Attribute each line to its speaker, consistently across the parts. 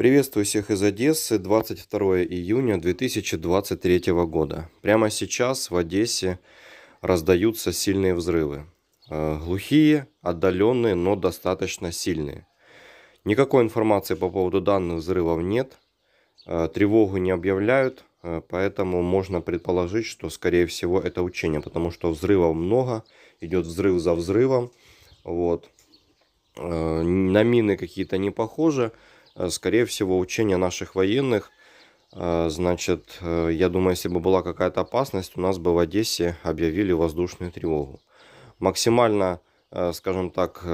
Speaker 1: Приветствую всех из Одессы. 22 июня 2023 года. Прямо сейчас в Одессе раздаются сильные взрывы. Э, глухие, отдаленные, но достаточно сильные. Никакой информации по поводу данных взрывов нет. Э, тревогу не объявляют, э, поэтому можно предположить, что скорее всего это учение, потому что взрывов много, идет взрыв за взрывом. Вот. На мины какие-то не похожи. Э, скорее всего, учения наших военных. Э, значит, э, я думаю, если бы была какая-то опасность, у нас бы в Одессе объявили воздушную тревогу. Максимально, скажем так,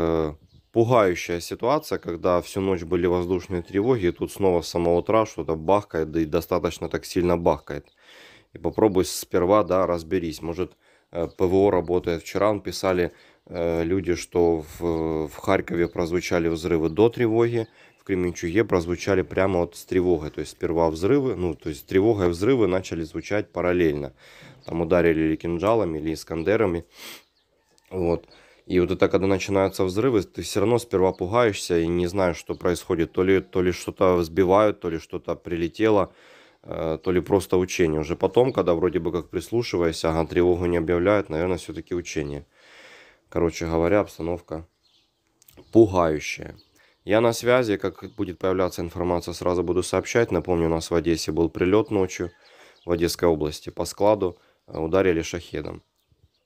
Speaker 1: пугающая ситуация, когда всю ночь были воздушные тревоги, и тут снова с самого утра что-то бахкает, да и достаточно так сильно бахкает. И попробуй сперва, да, разберись. Может, ПВО работает. Вчера писали люди, что в, в Харькове прозвучали взрывы до тревоги. Кременчуге прозвучали прямо вот с тревогой. То есть сперва взрывы, ну то есть тревога и взрывы начали звучать параллельно. Там ударили или кинжалами, или искандерами. Вот. И вот это, когда начинаются взрывы, ты все равно сперва пугаешься и не знаешь, что происходит. То ли, то ли что-то сбивают, то ли что-то прилетело, то ли просто учение. Уже потом, когда вроде бы как прислушиваясь, ага, тревогу не объявляют, наверное, все-таки учение. Короче говоря, обстановка пугающая. Я на связи, как будет появляться информация, сразу буду сообщать. Напомню, у нас в Одессе был прилет ночью в Одесской области по складу, э, ударили шахедом.